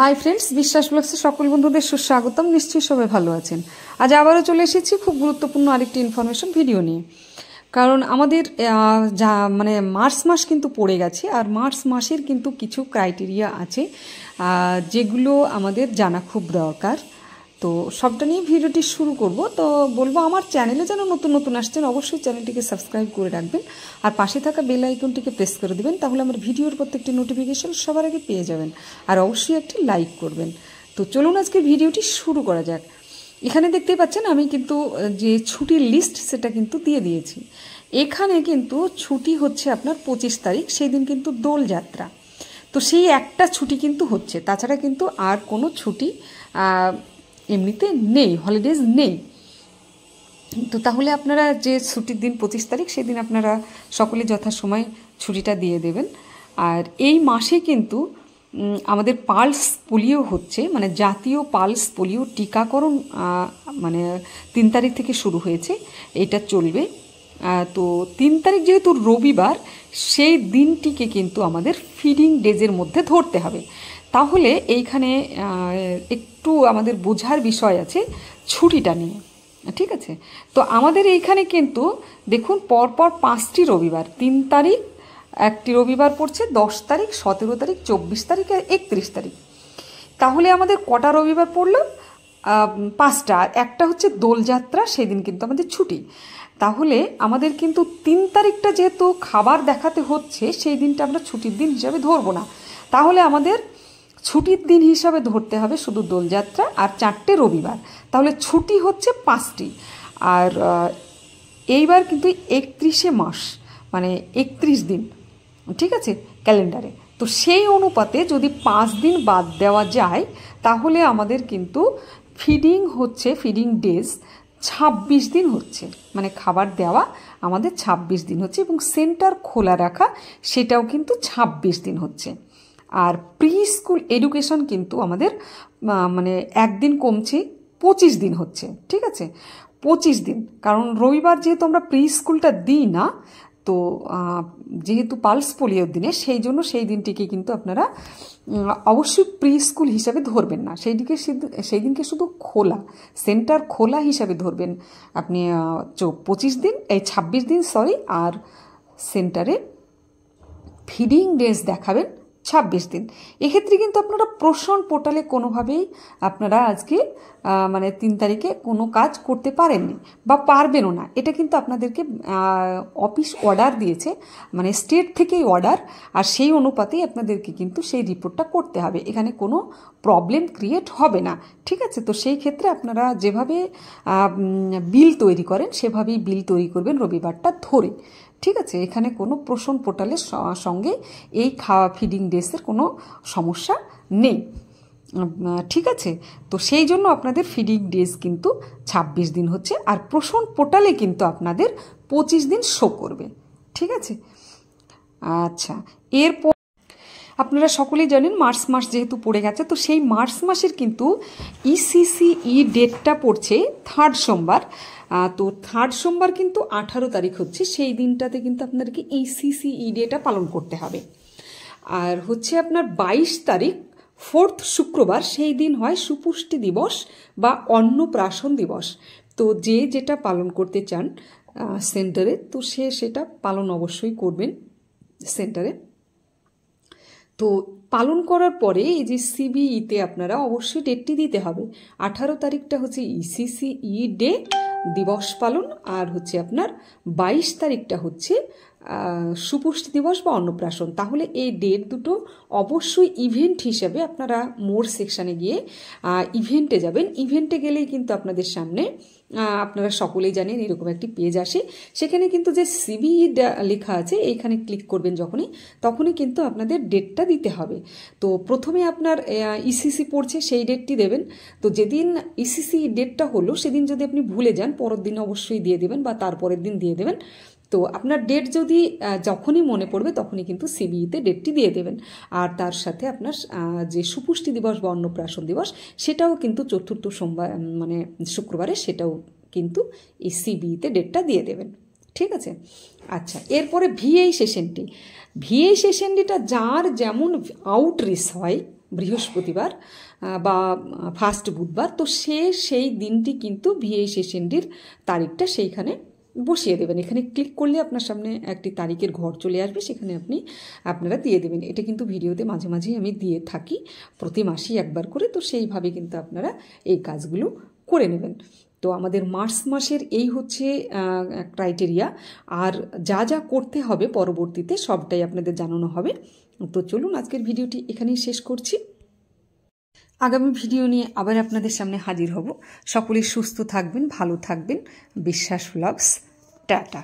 hi friends বিশ্বাস ব্লগসে সকল বন্ধুদের সুস্বাগতম নিশ্চয়ই সবাই ভালো আছেন আজ আবারও চলে এসেছি খুব গুরুত্বপূর্ণ আরেকটি ইনফরমেশন ভিডিও নিয়ে কারণ আমাদের যা মানে মার্চ মাস কিন্তু পড়ে গেছে আর মার্চ মাসের কিন্তু কিছু ক্রাইটেরিয়া আছে যেগুলো আমাদের জানা খুব দরকার তো সবটা নিয়ে ভিডিওটি শুরু করব তো বলবো আমার চ্যানেলে যেন নতুন নতুন আসছেন অবশ্যই চ্যানেলটিকে সাবস্ক্রাইব করে রাখবেন আর পাশে থাকা বেল আইকনটিকে প্রেস করে দেবেন তাহলে আমার ভিডিওর প্রত্যেকটি নোটিফিকেশন সবার আগে পেয়ে যাবেন আর অবশ্যই একটি লাইক করবেন তো চলুন আজকে ভিডিওটি শুরু করা যাক এখানে দেখতে পাচ্ছেন আমি কিন্তু যে ছুটির লিস্ট সেটা কিন্তু দিয়ে দিয়েছি এখানে কিন্তু ছুটি হচ্ছে আপনার পঁচিশ তারিখ সেই দিন কিন্তু দোলযাত্রা তো সেই একটা ছুটি কিন্তু হচ্ছে তাছাড়া কিন্তু আর কোনো ছুটি এমনিতে নেই হলিডেজ নেই তো তাহলে আপনারা যে ছুটির দিন পঁচিশ তারিখ সেদিন আপনারা সকলে যথাসময় ছুটিটা দিয়ে দেবেন আর এই মাসে কিন্তু আমাদের পালস পোলিও হচ্ছে মানে জাতীয় পালস পোলিও টিকাকরণ মানে তিন তারিখ থেকে শুরু হয়েছে এটা চলবে তো তিন তারিখ যেহেতু রবিবার সেই দিনটিকে কিন্তু আমাদের ফিডিং ডেজের মধ্যে ধরতে হবে তাহলে এইখানে একটু আমাদের বোঝার বিষয় আছে ছুটিটা নিয়ে ঠিক আছে তো আমাদের এইখানে কিন্তু দেখুন পরপর পাঁচটি রবিবার তিন তারিখ একটি রবিবার পড়ছে দশ তারিখ সতেরো তারিখ চব্বিশ তারিখ আর একত্রিশ তারিখ তাহলে আমাদের কটা রবিবার পড়লো পাঁচটা একটা হচ্ছে দোলযাত্রা সেদিন কিন্তু আমাদের ছুটি তাহলে আমাদের কিন্তু তিন তারিখটা যেহেতু খাবার দেখাতে হচ্ছে সেই দিনটা আমরা ছুটির দিন হিসাবে ধরবো না তাহলে আমাদের ছুটির দিন হিসাবে ধরতে হবে শুধু দোলযাত্রা আর চারটে রবিবার তাহলে ছুটি হচ্ছে পাঁচটি আর এইবার কিন্তু একত্রিশে মাস মানে একত্রিশ দিন ঠিক আছে ক্যালেন্ডারে তো সেই অনুপাতে যদি পাঁচ দিন বাদ দেওয়া যায় তাহলে আমাদের কিন্তু ফিডিং হচ্ছে ফিডিং ডেজ ছাব্বিশ দিন হচ্ছে মানে খাবার দেওয়া আমাদের ছাব্বিশ দিন হচ্ছে এবং সেন্টার খোলা রাখা সেটাও কিন্তু ছাব্বিশ দিন হচ্ছে আর প্রি স্কুল এডুকেশন কিন্তু আমাদের মানে একদিন কমছে পঁচিশ দিন হচ্ছে ঠিক আছে পঁচিশ দিন কারণ রবিবার যেহেতু আমরা প্রি স্কুলটা দিই না তো যেহেতু পালস পোলিওর দিনে সেই জন্য সেই দিনটিকে কিন্তু আপনারা অবশ্যই প্রি স্কুল হিসাবে ধরবেন না সেই দিকে সেই দিনকে শুধু খোলা সেন্টার খোলা হিসাবে ধরবেন আপনি পঁচিশ দিন এই ছাব্বিশ দিন সরি আর সেন্টারে ফিডিং ডেস দেখাবেন ছাব্বিশ দিন এক্ষেত্রে কিন্তু আপনারা প্রসন পোর্টালে কোনোভাবেই আপনারা আজকে মানে তিন তারিখে কোনো কাজ করতে পারেননি বা পারবেনও না এটা কিন্তু আপনাদেরকে অফিস অর্ডার দিয়েছে মানে স্টেট থেকেই অর্ডার আর সেই অনুপাতেই আপনাদেরকে কিন্তু সেই রিপোর্টটা করতে হবে এখানে কোনো প্রবলেম ক্রিয়েট হবে না ঠিক আছে তো সেই ক্ষেত্রে আপনারা যেভাবে বিল তৈরি করেন সেভাবেই বিল তৈরি করবেন রবিবারটা ধরে ঠিক আছে এখানে কোনো প্রসন পোর্টালের সঙ্গে এই খাওয়া ফিডিং ডেসের কোনো সমস্যা নেই ঠিক আছে তো সেই জন্য আপনাদের ফিডিং ডেস কিন্তু ২৬ দিন হচ্ছে আর প্রসন পোর্টালে কিন্তু আপনাদের ২৫ দিন শো করবে ঠিক আছে আচ্ছা এরপর আপনারা সকলেই জানেন মার্চ মাস যেহেতু পড়ে গেছে তো সেই মার্চ মাসের কিন্তু ইসিসিই e ডেটটা e পড়ছে থার্ড সোমবার তো থার্ড সোমবার কিন্তু আঠারো তারিখ হচ্ছে সেই দিনটাতে কিন্তু আপনাদেরকে ইসিসিই e ডেটা পালন করতে হবে আর হচ্ছে আপনার বাইশ তারিখ ফোর্থ শুক্রবার সেই দিন হয় সুপুষ্টি দিবস বা অন্নপ্রাশন দিবস তো যে যেটা পালন করতে চান সেন্টারে তো সে সেটা পালন অবশ্যই করবেন সেন্টারে তো পালন করার পরে এই যে সিবিইতে e আপনারা অবশ্যই ডেটটি দিতে হবে আঠারো তারিখটা হচ্ছে ইসিসিই e ডে e দিবস পালন আর হচ্ছে আপনার বাইশ তারিখটা হচ্ছে সুপুষ্টি দিবস বা অন্নপ্রাশন তাহলে এই ডেট দুটো অবশ্যই ইভেন্ট হিসাবে আপনারা মোর সেকশানে গিয়ে ইভেন্টে যাবেন ইভেন্টে গেলেই কিন্তু আপনাদের সামনে আপনারা সকলেই জানেন এরকম একটি পেজ আসে সেখানে কিন্তু যে সিবি লেখা আছে এইখানে ক্লিক করবেন যখনই তখনই কিন্তু আপনাদের ডেটটা দিতে হবে তো প্রথমে আপনার ইসিসি e পড়ছে সেই ডেটটি দেবেন তো যেদিন ইসিসি e ডেটটা হলো সেদিন যদি আপনি ভুলে যান পরের দিন অবশ্যই দিয়ে দেবেন বা তারপরের দিন দিয়ে দেবেন তো আপনার ডেট যদি যখনই মনে পড়বে তখনই কিন্তু সিবিইতে e ডেটটি দিয়ে দেবেন আর তার সাথে আপনার যে সুপুষ্টি দিবস বা অন্নপ্রাশন দিবস সেটাও কিন্তু চতুর্থ সোমবার মানে শুক্রবারে সেটাও কিন্তু এই সিবিইতে e ডেটটা দিয়ে দেবেন ঠিক আছে আচ্ছা এরপরে ভিএই সেশনটি ভিএই সেশনটিটা যার যেমন আউটরিস হয় বৃহস্পতিবার বা ফার্স্ট বুধবার তো সে সেই দিনটি কিন্তু ভিএই সেশনটির তারিখটা সেইখানে বসিয়ে দেবেন এখানে ক্লিক করলে আপনার সামনে একটি তারিখের ঘর চলে আসবে সেখানে আপনি আপনারা দিয়ে দেবেন এটা কিন্তু ভিডিওতে মাঝে মাঝেই আমি দিয়ে থাকি প্রতি মাসেই একবার করে তো সেইভাবে কিন্তু আপনারা এই কাজগুলো করে নেবেন তো আমাদের মার্চ মাসের এই হচ্ছে ক্রাইটেরিয়া আর যা যা করতে হবে পরবর্তীতে সবটাই আপনাদের জানানো হবে তো চলুন আজকের ভিডিওটি এখানেই শেষ করছি আগামী ভিডিও নিয়ে আবার আপনাদের সামনে হাজির হব সকলে সুস্থ থাকবেন ভালো থাকবেন বিশ্বাস ব্লগস টাটা